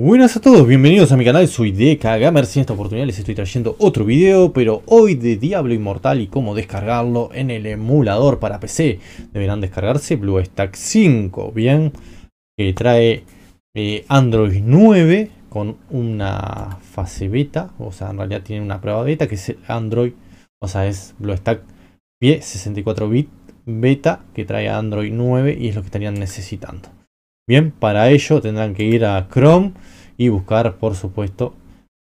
Buenas a todos, bienvenidos a mi canal, soy Deca Gamer. Si en esta oportunidad les estoy trayendo otro video, pero hoy de Diablo Inmortal y cómo descargarlo en el emulador para PC. Deberán descargarse BlueStack 5, bien, que trae eh, Android 9 con una fase beta, o sea, en realidad tiene una prueba beta que es Android, o sea, es BlueStack 64 bit beta que trae Android 9 y es lo que estarían necesitando. Bien, para ello tendrán que ir a Chrome y buscar, por supuesto,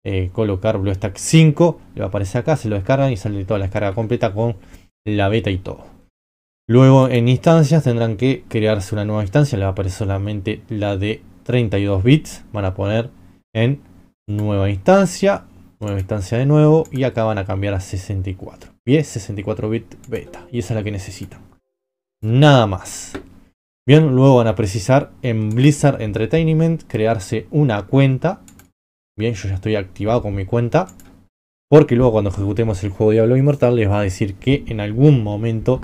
eh, colocar BlueStack 5. Le aparecer acá, se lo descargan y sale toda la descarga completa con la beta y todo. Luego en instancias tendrán que crearse una nueva instancia. Le va a aparecer solamente la de 32 bits. Van a poner en nueva instancia, nueva instancia de nuevo y acá van a cambiar a 64. Bien, 64 bits beta. Y esa es la que necesitan. Nada más. Bien, luego van a precisar en Blizzard Entertainment crearse una cuenta. Bien, yo ya estoy activado con mi cuenta. Porque luego cuando ejecutemos el juego Diablo Inmortal les va a decir que en algún momento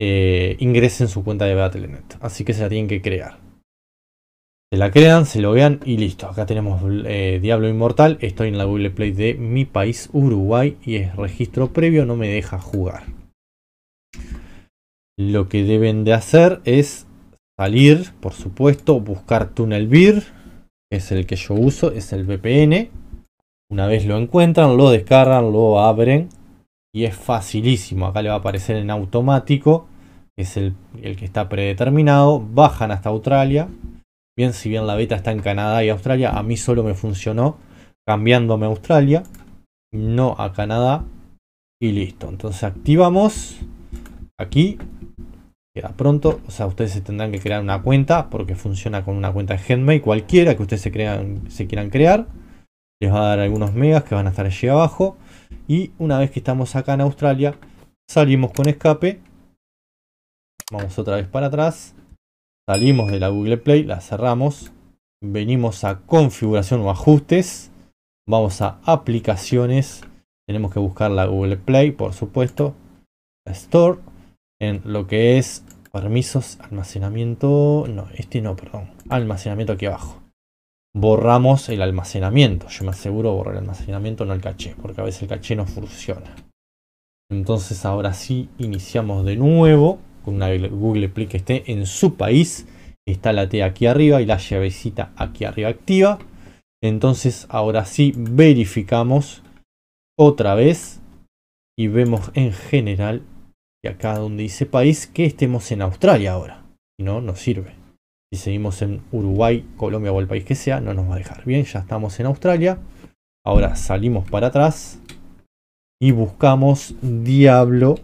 eh, ingresen su cuenta de Battle.net. Así que se la tienen que crear. Se la crean, se lo vean y listo. Acá tenemos eh, Diablo Inmortal. Estoy en la Google Play de mi país, Uruguay. Y es registro previo, no me deja jugar. Lo que deben de hacer es Salir, por supuesto, buscar TunnelBeer, que es el que yo uso, es el VPN. Una vez lo encuentran, lo descargan, lo abren y es facilísimo. Acá le va a aparecer en automático, es el, el que está predeterminado. Bajan hasta Australia. Bien, si bien la beta está en Canadá y Australia, a mí solo me funcionó cambiándome a Australia, no a Canadá. Y listo. Entonces activamos aquí queda pronto. O sea, ustedes se tendrán que crear una cuenta porque funciona con una cuenta de Handmade cualquiera que ustedes se, crean, se quieran crear. Les va a dar algunos megas que van a estar allí abajo. Y una vez que estamos acá en Australia, salimos con escape. Vamos otra vez para atrás. Salimos de la Google Play, la cerramos. Venimos a configuración o ajustes. Vamos a aplicaciones. Tenemos que buscar la Google Play, por supuesto. La Store lo que es permisos, almacenamiento, no, este no, perdón, almacenamiento aquí abajo. Borramos el almacenamiento, yo me aseguro borrar el almacenamiento, no el caché, porque a veces el caché no funciona. Entonces ahora sí iniciamos de nuevo con una Google Play que esté en su país. Está la T aquí arriba y la llavecita aquí arriba activa. Entonces ahora sí verificamos otra vez y vemos en general y acá donde dice país, que estemos en Australia ahora. Si no, nos sirve. Si seguimos en Uruguay, Colombia o el país que sea, no nos va a dejar. Bien, ya estamos en Australia. Ahora salimos para atrás y buscamos Diablo.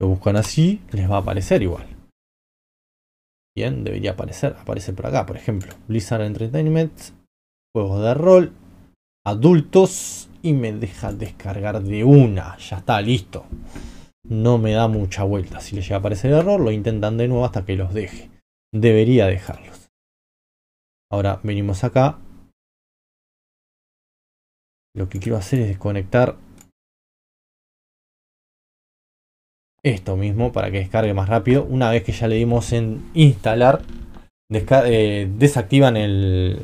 Lo buscan así, les va a aparecer igual. Bien, debería aparecer. Aparece por acá, por ejemplo. Blizzard Entertainment, juegos de rol, adultos, y me deja descargar de una. Ya está, listo. No me da mucha vuelta. Si les llega a aparecer error, lo intentan de nuevo hasta que los deje. Debería dejarlos. Ahora venimos acá. Lo que quiero hacer es desconectar esto mismo para que descargue más rápido. Una vez que ya le dimos en instalar, eh, desactivan el,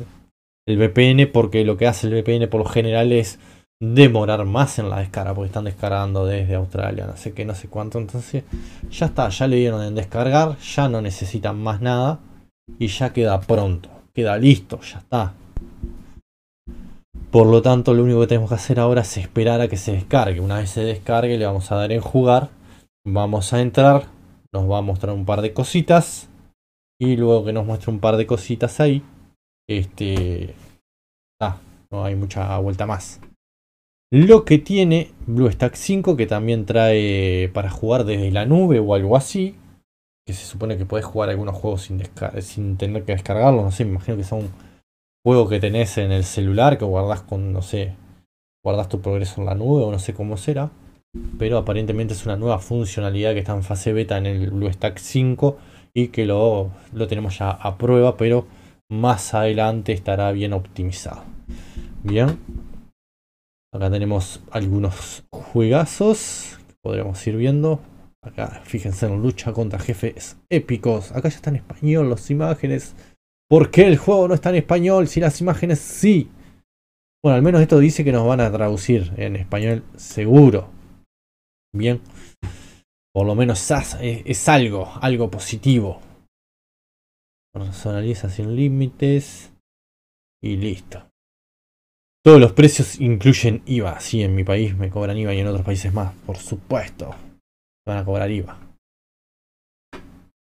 el VPN porque lo que hace el VPN por lo general es demorar más en la descarga porque están descargando desde Australia, no sé qué, no sé cuánto. Entonces ya está, ya le dieron en descargar, ya no necesitan más nada y ya queda pronto, queda listo, ya está. Por lo tanto, lo único que tenemos que hacer ahora es esperar a que se descargue. Una vez se descargue, le vamos a dar en jugar. Vamos a entrar, nos va a mostrar un par de cositas. Y luego que nos muestre un par de cositas ahí, este. Ah, no hay mucha vuelta más. Lo que tiene BlueStack 5, que también trae para jugar desde la nube o algo así, que se supone que puedes jugar algunos juegos sin, tener que descargarlos, no sé, me imagino que son juegos que tenés en el celular, que guardás con, no sé, guardás tu progreso en la nube o no sé cómo será, pero aparentemente es una nueva funcionalidad que está en fase beta en el BlueStack 5 y que lo, lo tenemos ya a prueba, pero más adelante estará bien optimizado. Bien. Acá tenemos algunos juegazos que podríamos ir viendo. Acá, fíjense en lucha contra jefes épicos. Acá ya están en español las imágenes. ¿Por qué el juego no está en español si las imágenes sí? Bueno, al menos esto dice que nos van a traducir en español seguro. Bien. Por lo menos es, eh, es algo, algo positivo. Personaliza sin límites. Y listo. Todos los precios incluyen IVA. Sí, en mi país me cobran IVA y en otros países más, por supuesto. van a cobrar IVA.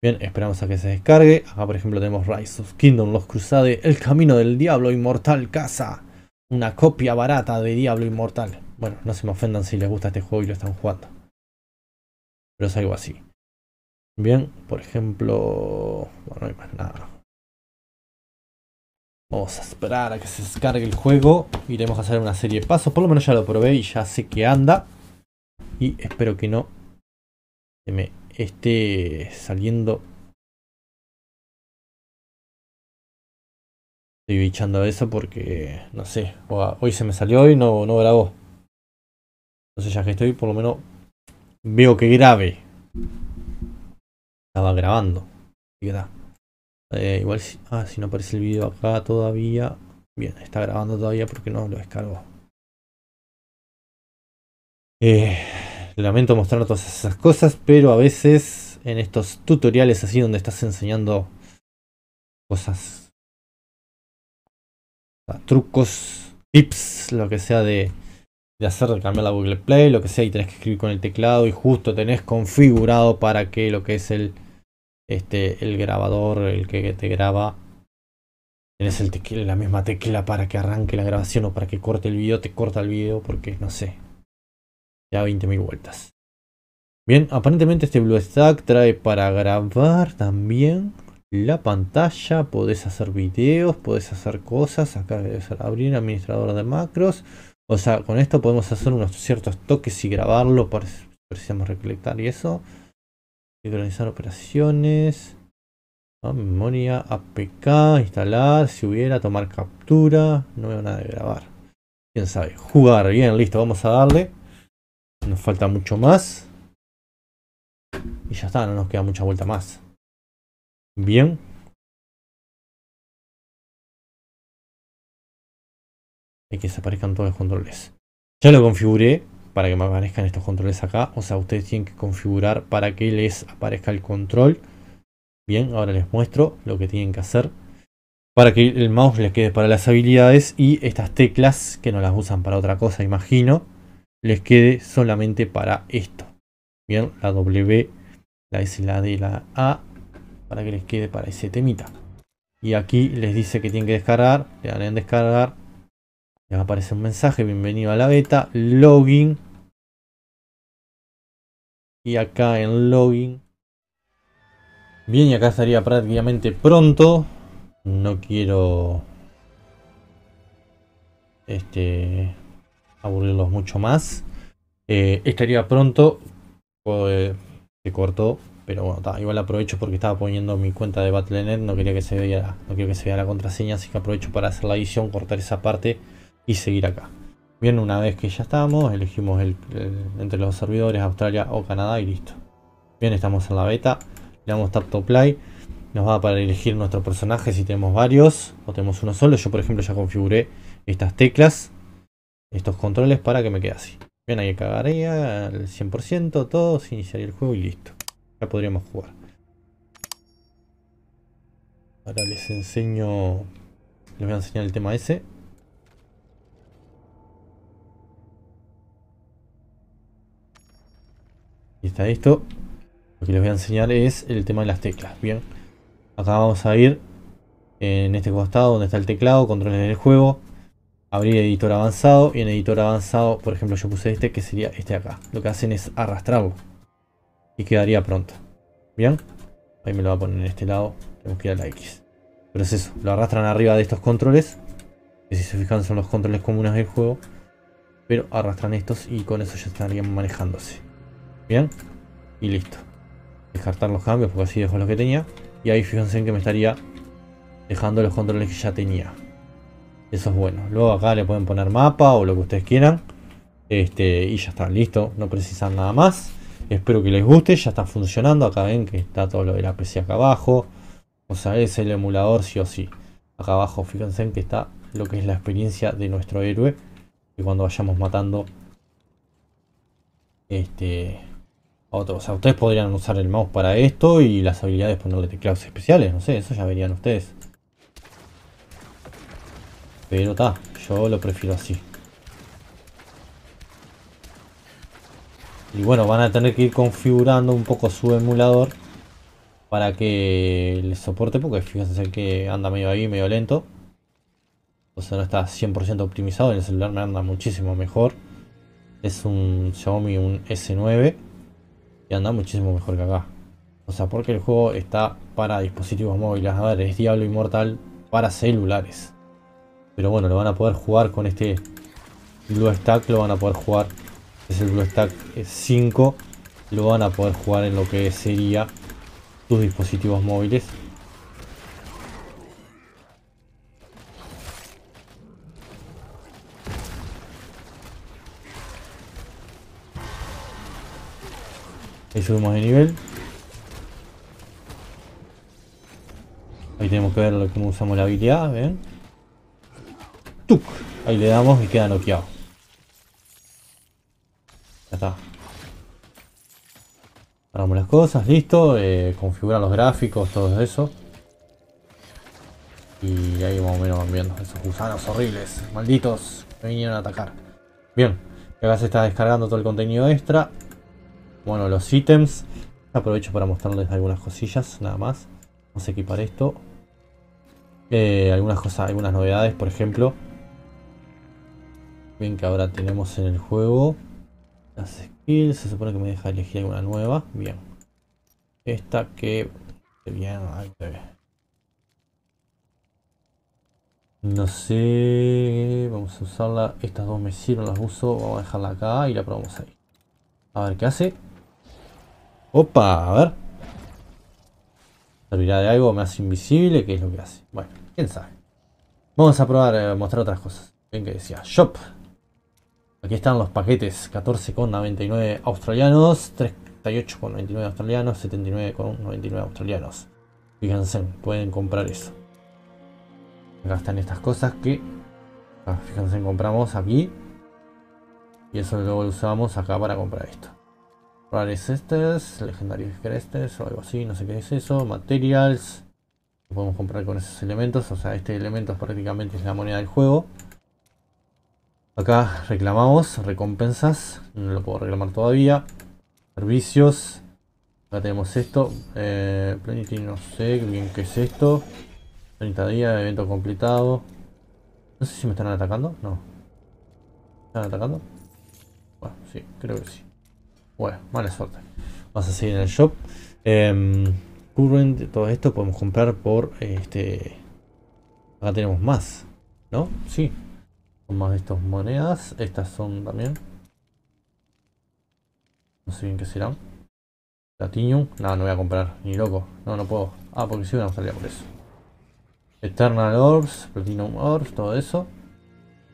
Bien, esperamos a que se descargue. Acá, por ejemplo, tenemos Rise of Kingdom, Los Cruzade, El Camino del Diablo, Inmortal Casa. Una copia barata de Diablo Inmortal. Bueno, no se me ofendan si les gusta este juego y lo están jugando. Pero es algo así. Bien, por ejemplo... Bueno, no hay más nada. Vamos a esperar a que se descargue el juego. Iremos a hacer una serie de pasos. Por lo menos ya lo probé y ya sé que anda. Y espero que no se me esté saliendo. Estoy bichando eso porque, no sé, hoy se me salió y no, no grabó. Entonces ya que estoy, por lo menos veo que grabe. Estaba grabando. Y eh, igual si, ah, si no aparece el video acá todavía. Bien, está grabando todavía porque no lo descargo eh, lamento mostrar todas esas cosas, pero a veces en estos tutoriales así donde estás enseñando cosas, ah, trucos, tips, lo que sea de, de hacer de cambiar la Google Play, lo que sea, y tenés que escribir con el teclado y justo tenés configurado para que lo que es el este, el grabador, el que te graba, tienes el la misma tecla para que arranque la grabación o para que corte el video, te corta el video porque no sé, ya 20.000 vueltas. Bien, aparentemente este blue stack trae para grabar también la pantalla, podés hacer videos, podés hacer cosas, acá debes abrir administrador de macros, o sea, con esto podemos hacer unos ciertos toques y grabarlo para si precisamos recolectar y eso. Organizar operaciones. Ah, memoria, APK, instalar, si hubiera, tomar captura. No veo nada de grabar. Quién sabe. Jugar. Bien, listo. Vamos a darle. Nos falta mucho más. Y ya está, no nos queda mucha vuelta más. Bien. Hay que desaparezcan todos los controles. Ya lo configuré para que me aparezcan estos controles acá. O sea, ustedes tienen que configurar para que les aparezca el control. Bien, ahora les muestro lo que tienen que hacer para que el mouse les quede para las habilidades y estas teclas, que no las usan para otra cosa, imagino, les quede solamente para esto. Bien, la W, la S, la D, la A, para que les quede para ese temita. Y aquí les dice que tienen que descargar, le dan en descargar, les aparece un mensaje, bienvenido a la beta, login, y acá en login. Bien, y acá estaría prácticamente pronto. No quiero... Este... Aburrirlos mucho más. Eh, estaría pronto. Eh, se cortó. Pero bueno, igual aprovecho porque estaba poniendo mi cuenta de Battle.net. No quería que se vea, no quiero que se vea la contraseña. Así que aprovecho para hacer la edición, cortar esa parte y seguir acá. Bien, una vez que ya estamos, elegimos entre los servidores Australia o Canadá y listo. Bien, estamos en la beta, le damos tap to play, nos va para elegir nuestro personaje si tenemos varios o tenemos uno solo. Yo por ejemplo ya configuré estas teclas, estos controles para que me quede así. Bien, ahí cagaría al 100%, todos, iniciaría el juego y listo. Ya podríamos jugar. Ahora les enseño, les voy a enseñar el tema ese. está esto, Lo que les voy a enseñar es el tema de las teclas. Bien, acá vamos a ir en este costado donde está el teclado, controles el juego, abrir editor avanzado y en editor avanzado, por ejemplo, yo puse este que sería este acá. Lo que hacen es arrastrarlo y quedaría pronto. Bien, ahí me lo va a poner en este lado. Tenemos que ir a la X. Pero es eso, lo arrastran arriba de estos controles. Que si se fijan son los controles comunes del juego. Pero arrastran estos y con eso ya estarían manejándose. Bien. Y listo. Descartar los cambios porque así dejo lo que tenía. Y ahí fíjense en que me estaría dejando los controles que ya tenía. Eso es bueno. Luego acá le pueden poner mapa o lo que ustedes quieran. Este, y ya están listo. No precisan nada más. Espero que les guste. Ya está funcionando. Acá ven que está todo lo de la PC acá abajo. O sea, es el emulador sí o sí. Acá abajo, fíjense en que está lo que es la experiencia de nuestro héroe. y cuando vayamos matando... Este... Ustedes ustedes podrían usar el mouse para esto y las habilidades ponerle teclados especiales, no sé, eso ya verían ustedes. Pero está, yo lo prefiero así. Y bueno, van a tener que ir configurando un poco su emulador para que le soporte, porque fíjense que anda medio ahí, medio lento. O sea, no está 100% optimizado, en el celular me anda muchísimo mejor. Es un Xiaomi, un S9 y anda muchísimo mejor que acá. O sea, porque el juego está para dispositivos móviles. A ver, es Diablo Inmortal para celulares. Pero bueno, lo van a poder jugar con este Blue Stack. Lo van a poder jugar. Es el Blue Stack 5. Eh, lo van a poder jugar en lo que sería tus dispositivos móviles. subimos de nivel. Ahí tenemos que ver cómo usamos la habilidad, ¿ven? ¡Tuc! Ahí le damos y queda noqueado. Ya está. Paramos las cosas, listo. Eh, configuran los gráficos, todo eso. Y ahí vamos o menos van viendo esos gusanos horribles, malditos, me vinieron a atacar. Bien, acá se está descargando todo el contenido extra. Bueno, los ítems. Aprovecho para mostrarles algunas cosillas, nada más. Vamos a equipar esto. Eh, algunas cosas, algunas novedades, por ejemplo. Bien que ahora tenemos en el juego. Las skills, se supone que me deja elegir alguna nueva. Bien. Esta que... Bien, No sé, vamos a usarla. Estas dos me sirven, las uso. Vamos a dejarla acá y la probamos ahí. A ver qué hace. Opa, a ver. ¿Servirá de algo me hace invisible? ¿Qué es lo que hace? Bueno, quién sabe. Vamos a probar, eh, mostrar otras cosas. Bien que decía, shop. Aquí están los paquetes, 14,99 australianos, 38,99 australianos, 79,99 australianos. Fíjense, pueden comprar eso. Acá están estas cosas que, ah, fíjense, compramos aquí. Y eso luego lo usamos acá para comprar esto. Rarestes, legendarios crestes o algo así, no sé qué es eso. Materials, podemos comprar con esos elementos. O sea, este elemento prácticamente es la moneda del juego. Acá reclamamos, recompensas, no lo puedo reclamar todavía. Servicios, acá tenemos esto. Eh, no sé bien qué es esto. 30 días, evento completado. No sé si me están atacando, no. ¿Me ¿Están atacando? Bueno, sí, creo que sí. Bueno, mala suerte. Vamos a seguir en el shop. Em, current, todo esto podemos comprar por este. Acá tenemos más, ¿no? Sí. Son más de estas monedas. Estas son también. No sé bien qué serán. Platinum. Nada, no voy a comprar. Ni loco. No, no puedo. Ah, porque si sí, no salía por eso. Eternal Orbs, Platinum Orbs, todo eso.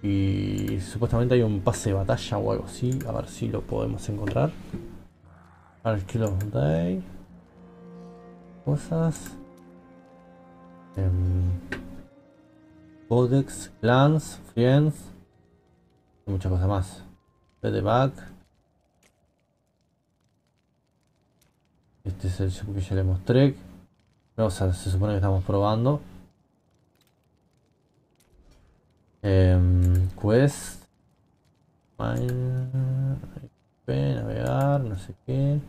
Y supuestamente hay un pase de batalla o algo así. A ver si lo podemos encontrar. Al Kill Day. Cosas. Em, Codex, Clans, Friends. Y muchas cosas más. de Este es el que ya le mostré. No, se supone que estamos probando. Eh, quest. navegar, no sé qué.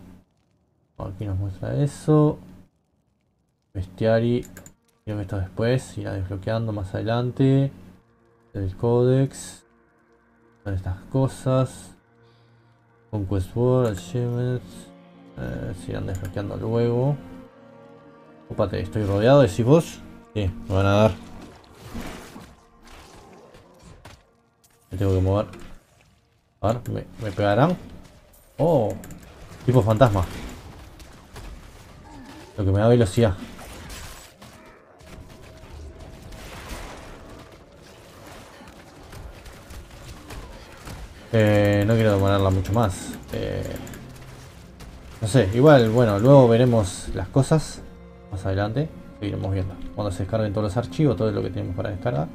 Oh, aquí nos muestra eso. Bestiari. Creo que esto después irá desbloqueando más adelante. El Codex Todas estas cosas. Conquest World, Achievements. Eh, se desbloqueando luego. Opa, estoy rodeado, decís vos. Sí, me van a dar. Me tengo que mover. A ver, ¿me, pegarán? Oh, tipo fantasma. Lo que me da velocidad. Eh, no quiero demorarla mucho más. Eh, no sé, igual, bueno, luego veremos las cosas más adelante. Seguiremos viendo. Cuando se descarguen todos los archivos, todo lo que tenemos para descargar.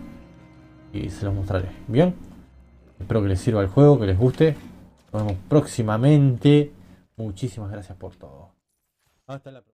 Y se los mostraré. Bien. Espero que les sirva el juego, que les guste. Nos vemos próximamente. Muchísimas gracias por todo. Hasta la próxima.